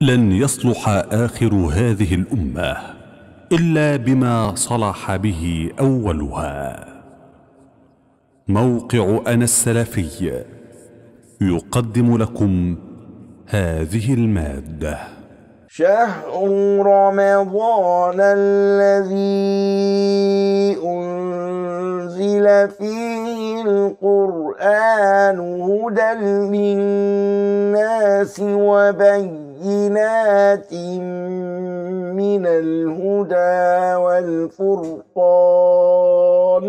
لن يصلح آخر هذه الأمة إلا بما صلح به أولها موقع أنا السلفي يقدم لكم هذه المادة شهر رمضان الذي أنزل فيه القرآن هدى للناس وبين بينات من الهدى والفرقان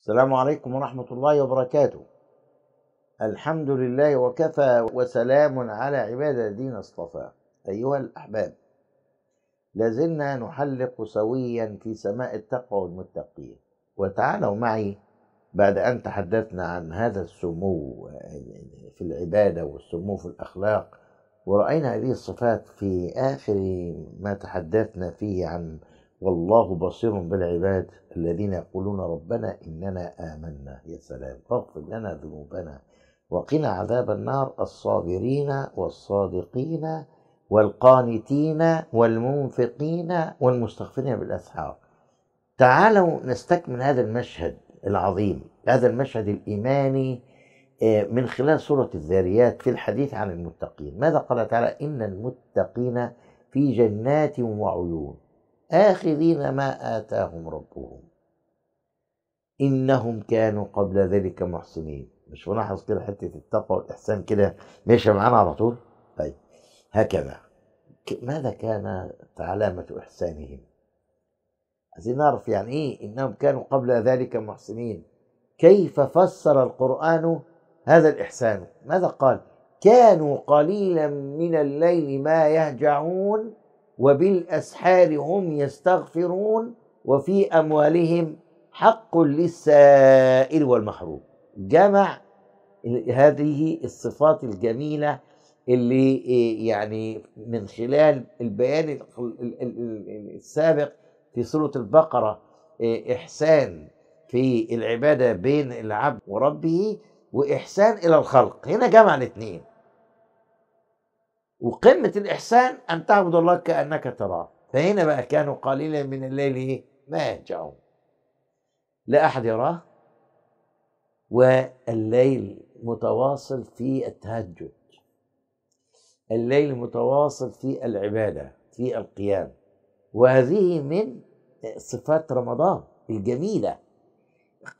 السلام عليكم ورحمة الله وبركاته الحمد لله وكفى وسلام على عباد الذين اصطفى أيها الأحباب لازلنا نحلق سويا في سماء التقوى والمتقين وتعالوا معي بعد أن تحدثنا عن هذا السمو في العبادة والسمو في الأخلاق ورأينا هذه الصفات في آخر ما تحدثنا فيه عن والله بصير بالعباد الذين يقولون ربنا إننا آمنا يا سلام فاغفر لنا ذنوبنا وقنا عذاب النار الصابرين والصادقين والقانتين والمنفقين والمستغفرين بالأسحار تعالوا نستكمل هذا المشهد العظيم هذا المشهد الإيماني آه، من خلال سورة الذاريات في الحديث عن المتقين ماذا قال تعالى إن المتقين في جنات وعيون آخذين ما آتاهم ربهم إنهم كانوا قبل ذلك محسنين مش ملاحظ كده حتة التقوى والإحسان كده ماشي معانا على طول طيب هكذا ماذا كان علامة إحسانهم عايزين نعرف يعني ايه انهم كانوا قبل ذلك محسنين كيف فسر القران هذا الاحسان ماذا قال كانوا قليلا من الليل ما يهجعون وبالاسحار هم يستغفرون وفي اموالهم حق للسائل والمحروم جمع هذه الصفات الجميله اللي إيه يعني من خلال البيان السابق في سورة البقرة آه، إحسان في العبادة بين العبد وربه وإحسان إلى الخلق هنا جمع الاثنين وقمة الإحسان أن تعبد الله كأنك تراه فهنا بقى كانوا قليلا من الليل إيه؟ ما يهجعون لا أحد يراه والليل متواصل في التهجد الليل متواصل في العبادة في القيام وهذه من صفات رمضان الجميله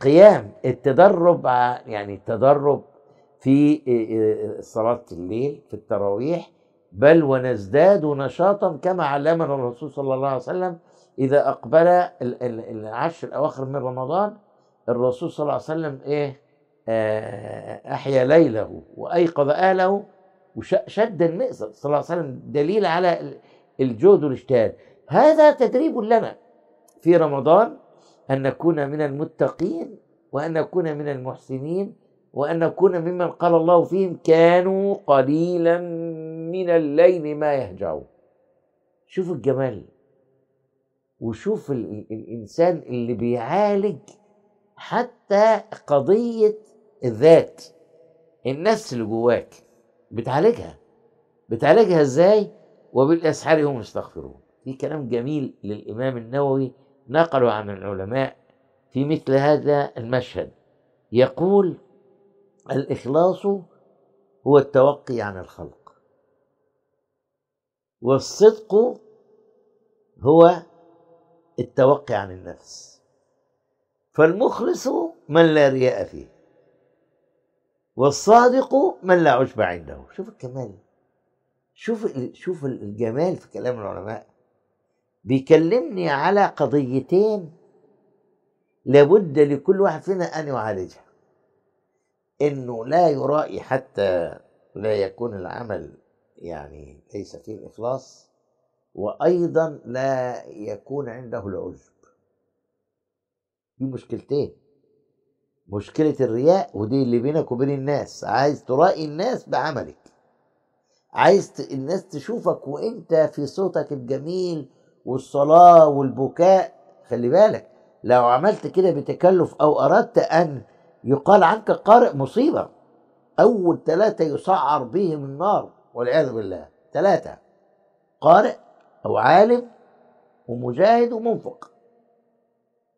قيام التدرب يعني التدرب في آه، آه، صلاه الليل في التراويح بل ونزداد نشاطا كما علمنا الرسول صلى الله عليه وسلم اذا اقبل العشر الاواخر من رمضان الرسول صلى الله عليه وسلم ايه آه، احيا ليله وايقظ اهله وشد المئزر صلى الله عليه وسلم دليل على الجهد والاجتهاد هذا تدريب لنا في رمضان أن نكون من المتقين وأن نكون من المحسنين وأن نكون ممن قال الله فيهم كانوا قليلا من الليل ما يهجعون شوف الجمال وشوف الإنسان اللي بيعالج حتى قضية الذات النفس اللي جواك بتعالجها بتعالجها ازاي وبالاسحار هم يستغفرون في كلام جميل للإمام النووي نقله عن العلماء في مثل هذا المشهد يقول الإخلاص هو التوقي عن الخلق والصدق هو التوقي عن النفس فالمخلص من لا رياء فيه والصادق من لا عشب عنده شوف الكمال شوف شوف الجمال في كلام العلماء بيكلمني على قضيتين لابد لكل واحد فينا أن يعالجها إنه لا يرائي حتى لا يكون العمل يعني ليس فيه الإخلاص وأيضا لا يكون عنده العجب دي مشكلتين مشكلة الرياء ودي اللي بينك وبين الناس عايز ترائي الناس بعملك عايز الناس تشوفك وانت في صوتك الجميل والصلاة والبكاء خلي بالك لو عملت كده بتكلف أو أردت أن يقال عنك قارئ مصيبة أول ثلاثة يسعر بهم النار والعياذ بالله ثلاثة قارئ أو عالم ومجاهد ومنفق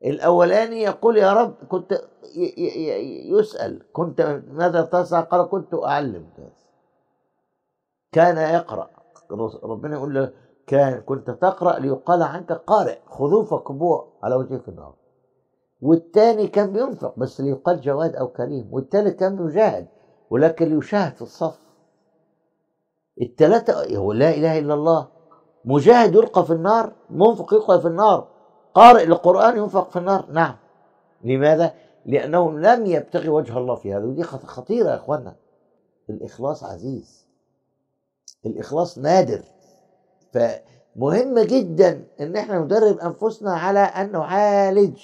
الأولاني يقول يا رب كنت يسأل كنت ماذا تصنع قال كنت أعلم الناس كان يقرأ ربنا يقول له كان كنت تقرأ ليقال عنك قارئ خذوه فكبوه على وجهك في النار والثاني كان بينفق بس ليقال جواد أو كريم والثالث كان بيجاهد ولكن يشاهد في الصف الثلاثه هو لا إله إلا الله مجاهد يلقى في النار منفق يلقى في النار قارئ للقرآن ينفق في النار نعم لماذا؟ لأنه لم يبتغي وجه الله في هذا ودي خطيرة يا إخوانا الإخلاص عزيز الإخلاص نادر فمهم جدا ان احنا ندرب انفسنا على ان نعالج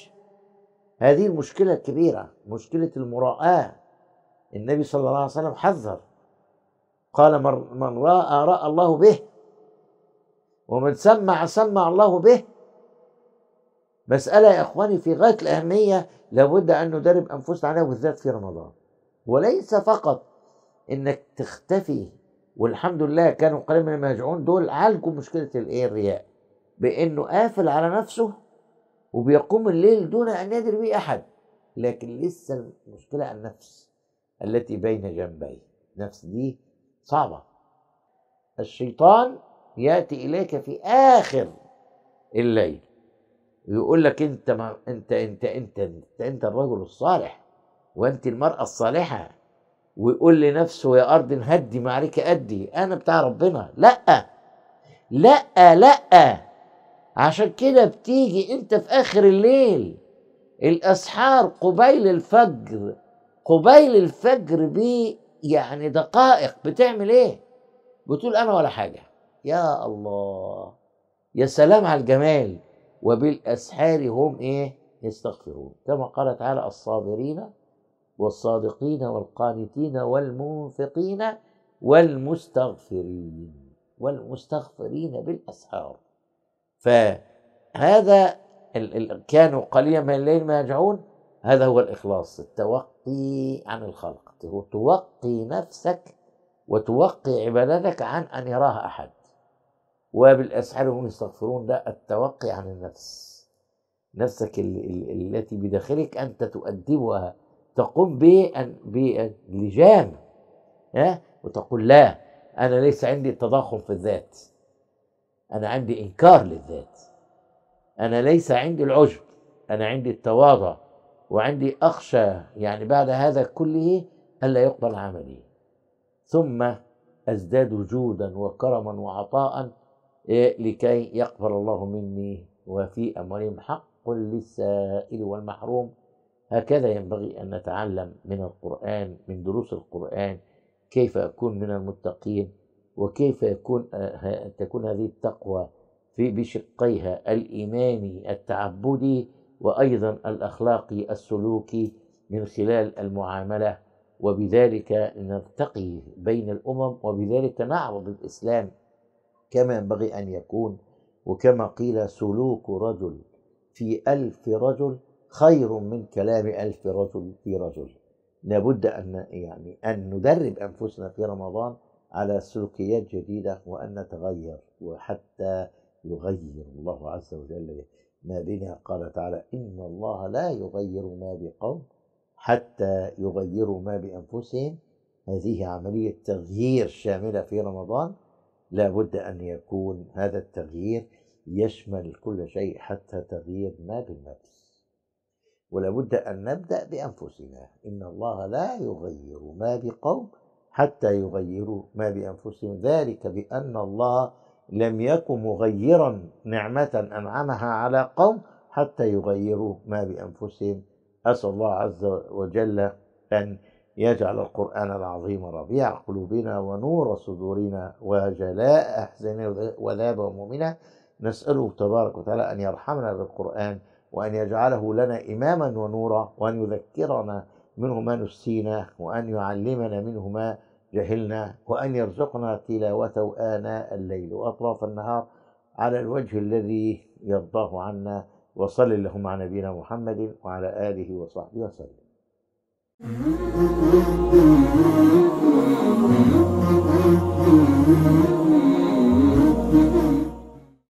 هذه المشكله الكبيره مشكله المراءه النبي صلى الله عليه وسلم حذر قال من راى راى الله به ومن سمع سمع الله به مسألة يا إخواني في غاية الأهمية لابد أن ندرب أنفسنا عليها بالذات في رمضان وليس فقط إنك تختفي والحمد لله كانوا قليل من المهاجعون دول عالجوا مشكله الايه الرياء بانه قافل على نفسه وبيقوم الليل دون ان يدري به احد لكن لسه المشكله النفس التي بين جنبيه النفس دي صعبه الشيطان ياتي اليك في اخر الليل ويقول لك انت ما انت انت انت انت, انت الرجل الصالح وانت المراه الصالحه ويقول لنفسه يا ارض هدي معركه ادي انا بتاع ربنا لا لا لا عشان كده بتيجي انت في اخر الليل الاسحار قبيل الفجر قبيل الفجر بي يعني دقائق بتعمل ايه بتقول انا ولا حاجه يا الله يا سلام على الجمال وبالاسحار هم ايه يستغفرون كما قال تعالى الصابرين والصادقين والقانتين والمنفقين والمستغفرين والمستغفرين بالأسحار فهذا كانوا قليلا من الليل ما يرجعون هذا هو الإخلاص التوقي عن الخلق توقي نفسك وتوقي عبادتك عن أن يراها أحد وبالأسحار هم يستغفرون ده التوقي عن النفس نفسك التي بداخلك أنت تؤدبها تقوم باللجام ها وتقول لا انا ليس عندي تضخم في الذات انا عندي انكار للذات انا ليس عندي العجب انا عندي التواضع وعندي اخشى يعني بعد هذا كله الا يقبل عملي ثم ازداد جودا وكرما وعطاء إيه، لكي يقبل الله مني وفي اموالهم حق للسائل والمحروم هكذا ينبغي أن نتعلم من القرآن من دروس القرآن كيف أكون من المتقين وكيف يكون آه، تكون هذه التقوى في بشقيها الإيماني التعبدي وأيضا الأخلاقي السلوكي من خلال المعاملة وبذلك نرتقي بين الأمم وبذلك نعرض الإسلام كما ينبغي أن يكون وكما قيل سلوك رجل في ألف رجل خير من كلام ألف رجل في رجل لابد أن يعني أن ندرب أنفسنا في رمضان على سلوكيات جديدة وأن نتغير وحتى يغير الله عز وجل ما بنا قال تعالى إن الله لا يغير ما بقوم حتى يغيروا ما بأنفسهم هذه عملية تغيير شاملة في رمضان لابد أن يكون هذا التغيير يشمل كل شيء حتى تغيير ما بالنفس ولابد أن نبدأ بأنفسنا إن الله لا يغير ما بقوم حتى يغيروا ما بأنفسهم ذلك بأن الله لم يكن مغيرا نعمة أنعمها على قوم حتى يغيروا ما بأنفسهم أسأل الله عز وجل أن يجعل القرآن العظيم ربيع قلوبنا ونور صدورنا وجلاء أحزاننا وذاب همومنا نسأله تبارك وتعالى أن يرحمنا بالقرآن وأن يجعله لنا إماما ونورا وأن يذكرنا منه ما نسينا وأن يعلمنا منه ما جهلنا وأن يرزقنا تلاوته آناء الليل وأطراف النهار على الوجه الذي يرضاه عنا وصل اللهم على نبينا محمد وعلى آله وصحبه وسلم Thank you.